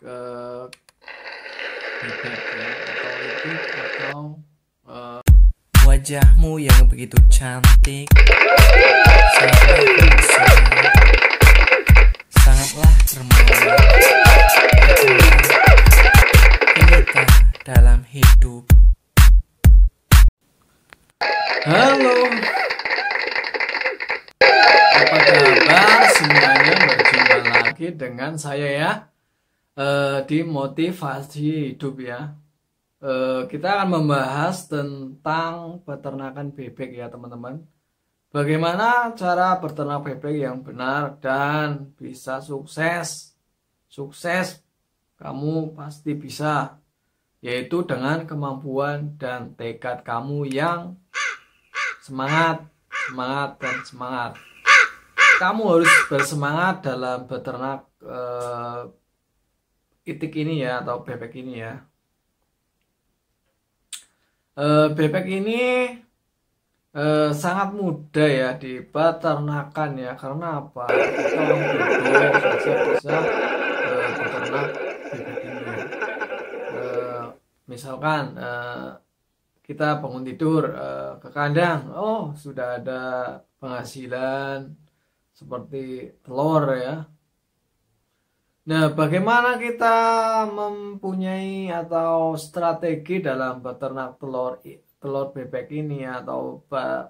ke ya, atau uh, wajahmu yang begitu cantik sangatlah termanis dalam hidup halo apa kabar semuanya berjumpa lagi dengan saya ya uh, di motivasi hidup ya. Uh, kita akan membahas tentang peternakan bebek ya teman-teman. Bagaimana cara peternak bebek yang benar dan bisa sukses? Sukses kamu pasti bisa, yaitu dengan kemampuan dan tekad kamu yang semangat, semangat dan semangat. Kamu harus bersemangat dalam beternak eh, itik ini ya atau bebek ini ya e, bebek ini e, sangat mudah ya di peternakan ya karena apa kita bisa bisa eh, e, beternak bebek ini ya e, misalkan e, kita bangun tidur e, ke kandang oh sudah ada penghasilan seperti telur ya Nah, bagaimana kita mempunyai atau strategi dalam beternak telur telur bebek ini atau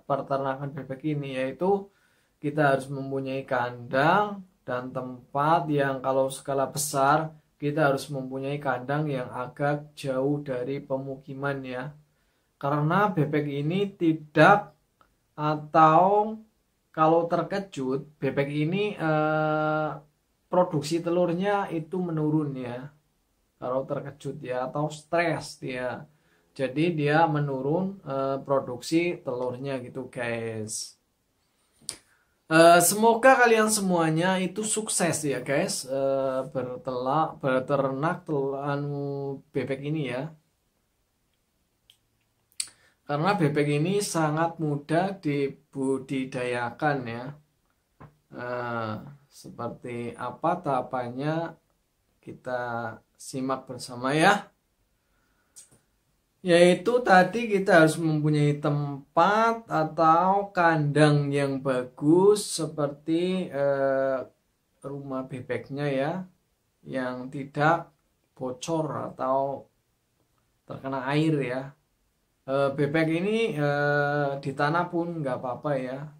peternakan bebek ini yaitu kita harus mempunyai kandang dan tempat yang kalau skala besar kita harus mempunyai kandang yang agak jauh dari pemukiman ya. Karena bebek ini tidak atau kalau terkejut bebek ini eh, produksi telurnya itu menurun ya kalau terkejut ya atau stres dia jadi dia menurun uh, produksi telurnya gitu guys uh, semoga kalian semuanya itu sukses ya guys uh, bertelak berternak telan bebek ini ya karena bebek ini sangat mudah dibudidayakan ya uh, seperti apa tahapannya kita simak bersama ya. Yaitu tadi kita harus mempunyai tempat atau kandang yang bagus seperti eh, rumah bebeknya ya yang tidak bocor atau terkena air ya. eh, bebek ini eh, di tanah pun nggak apa-apa ya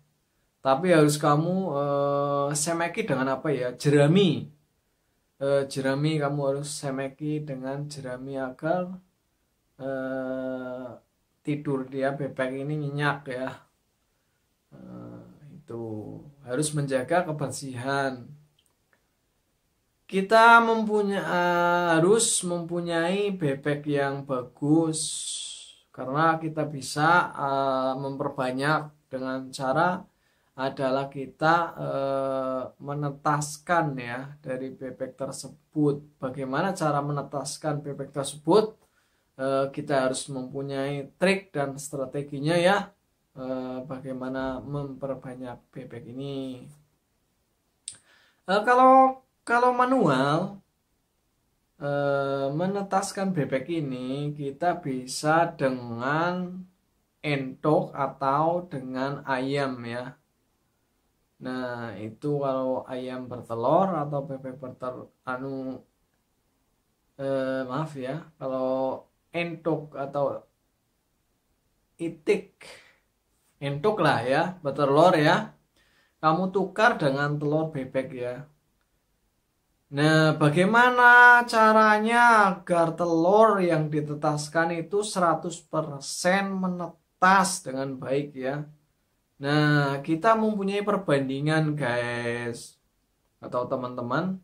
tapi harus kamu uh, semeki dengan apa ya jerami uh, jerami kamu harus semeki dengan jerami agar uh, tidur dia bebek ini nyenyak ya uh, itu harus menjaga kebersihan kita mempunyai uh, harus mempunyai bebek yang bagus karena kita bisa uh, memperbanyak dengan cara adalah kita e, menetaskan ya dari bebek tersebut. Bagaimana cara menetaskan bebek tersebut? E, kita harus mempunyai trik dan strateginya ya. E, bagaimana memperbanyak bebek ini? E, kalau kalau manual menetaskan bebek ini kita bisa dengan entok atau dengan ayam ya Nah, itu kalau ayam bertelur atau bebek bertelur anu eh, maaf ya, kalau entok atau itik entok lah ya, bertelur ya. Kamu tukar dengan telur bebek ya. Nah, bagaimana caranya agar telur yang ditetaskan itu 100% menetas dengan baik ya? Nah, kita mempunyai perbandingan, guys, atau teman-teman,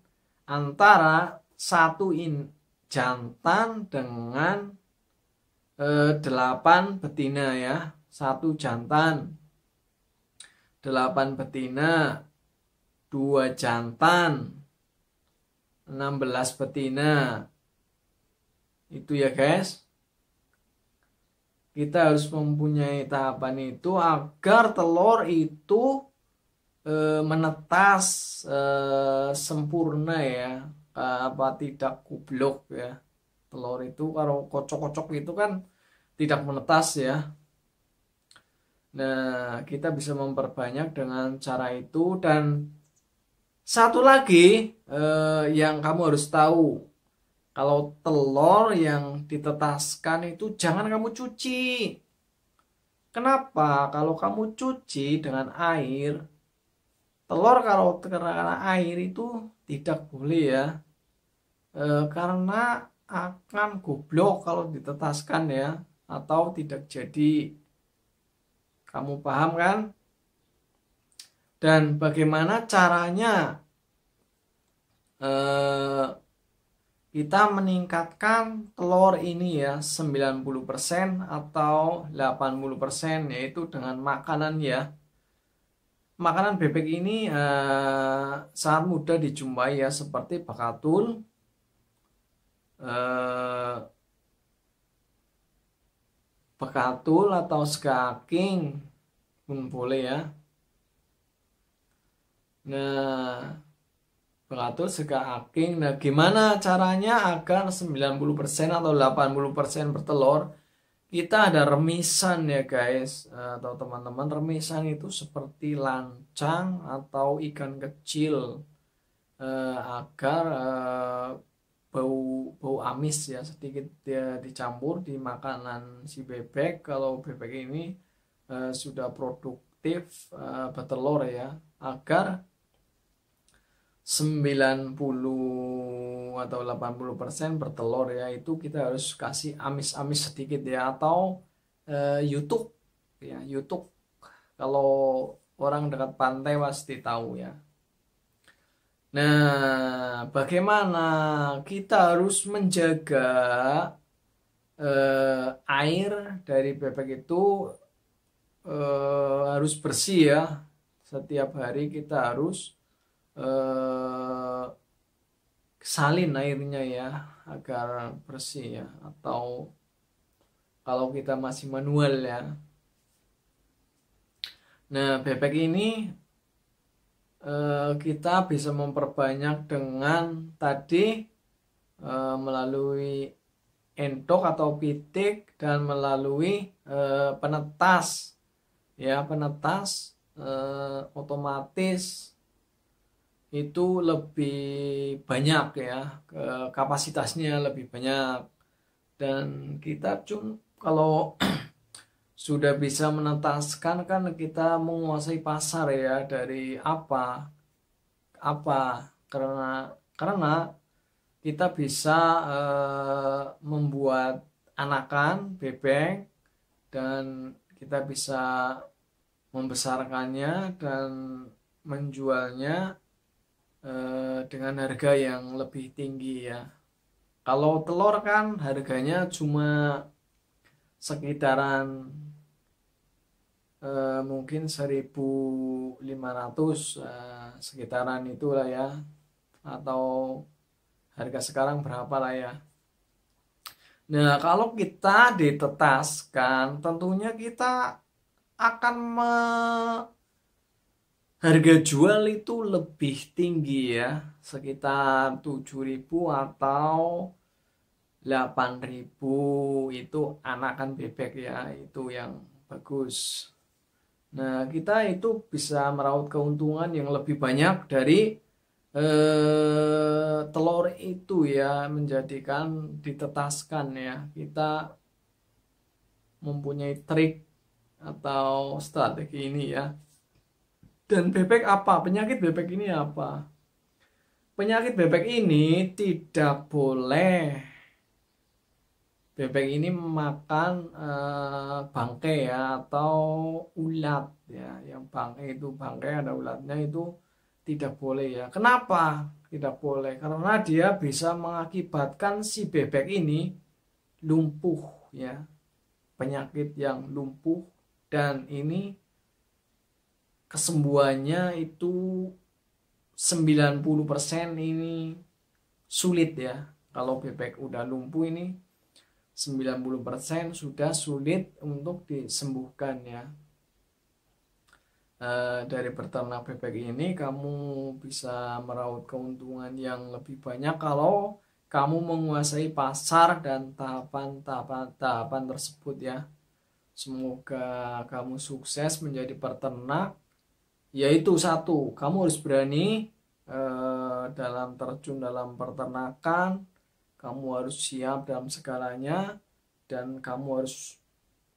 antara satu in jantan dengan eh, delapan betina ya, satu jantan, delapan betina, dua jantan, enam belas betina, itu ya, guys kita harus mempunyai tahapan itu agar telur itu e, menetas e, sempurna ya e, apa tidak kublok ya telur itu kalau kocok-kocok itu kan tidak menetas ya nah kita bisa memperbanyak dengan cara itu dan satu lagi e, yang kamu harus tahu kalau telur yang ditetaskan itu jangan kamu cuci. Kenapa? Kalau kamu cuci dengan air, telur kalau terkena air itu tidak boleh ya. E, karena akan goblok kalau ditetaskan ya atau tidak jadi. Kamu paham kan? Dan bagaimana caranya eh kita meningkatkan telur ini ya 90% atau 80% yaitu dengan makanan ya. Makanan bebek ini eh, sangat mudah dijumpai ya seperti bakatul, eh, bekatul atau skaking pun boleh ya. Nah, Beratur juga aking. Nah, gimana caranya agar 90% atau 80% bertelur? Kita ada remisan ya guys, eh, atau teman-teman remisan itu seperti lancang atau ikan kecil eh, agar eh, bau bau amis ya sedikit dia dicampur di makanan si bebek. Kalau bebek ini eh, sudah produktif eh, bertelur ya, agar 90 atau 80% bertelur ya itu kita harus kasih amis-amis sedikit ya atau e, YouTube ya YouTube kalau orang dekat pantai pasti tahu ya. Nah, bagaimana kita harus menjaga eh, air dari bebek itu eh, harus bersih ya. Setiap hari kita harus eh, salin airnya ya agar bersih ya atau kalau kita masih manual ya nah bebek ini eh, kita bisa memperbanyak dengan tadi eh, melalui entok atau pitik dan melalui eh, penetas ya penetas eh, otomatis itu lebih banyak ya ke kapasitasnya lebih banyak dan kita cum kalau sudah bisa menetaskan kan kita menguasai pasar ya dari apa apa karena karena kita bisa uh, membuat anakan bebek dan kita bisa membesarkannya dan menjualnya Eh, dengan harga yang lebih tinggi ya kalau telur kan harganya cuma sekitaran eh, mungkin 1500 eh, sekitaran itulah ya atau harga sekarang berapa lah ya Nah, kalau kita ditetaskan, tentunya kita akan me harga jual itu lebih tinggi ya, sekitar 7.000 atau 8.000 itu anakan bebek ya, itu yang bagus. Nah, kita itu bisa meraut keuntungan yang lebih banyak dari eh, telur itu ya, menjadikan ditetaskan ya. Kita mempunyai trik atau strategi ini ya. Dan bebek apa? Penyakit bebek ini apa? Penyakit bebek ini tidak boleh bebek ini makan uh, eh, bangke ya atau ulat ya. Yang bangke itu bangke ada ulatnya itu tidak boleh ya. Kenapa? Tidak boleh karena dia bisa mengakibatkan si bebek ini lumpuh ya. Penyakit yang lumpuh dan ini kesembuhannya itu 90% ini sulit ya. Kalau bebek udah lumpuh ini 90% sudah sulit untuk disembuhkan ya. E, dari peternak bebek ini kamu bisa meraut keuntungan yang lebih banyak kalau kamu menguasai pasar dan tahapan-tahapan tersebut ya. Semoga kamu sukses menjadi peternak yaitu satu kamu harus berani eh, dalam terjun dalam peternakan kamu harus siap dalam segalanya dan kamu harus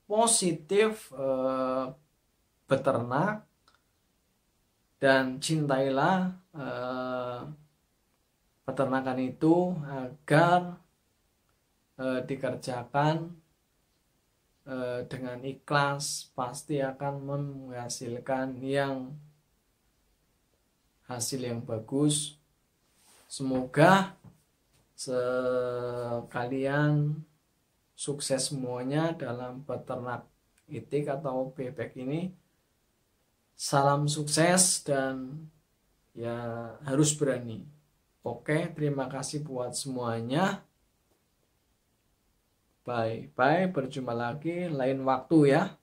positif eh, beternak dan cintailah eh, peternakan itu agar eh, dikerjakan eh, dengan ikhlas pasti akan menghasilkan yang hasil yang bagus semoga sekalian sukses semuanya dalam peternak itik atau bebek ini salam sukses dan ya harus berani oke terima kasih buat semuanya bye bye berjumpa lagi lain waktu ya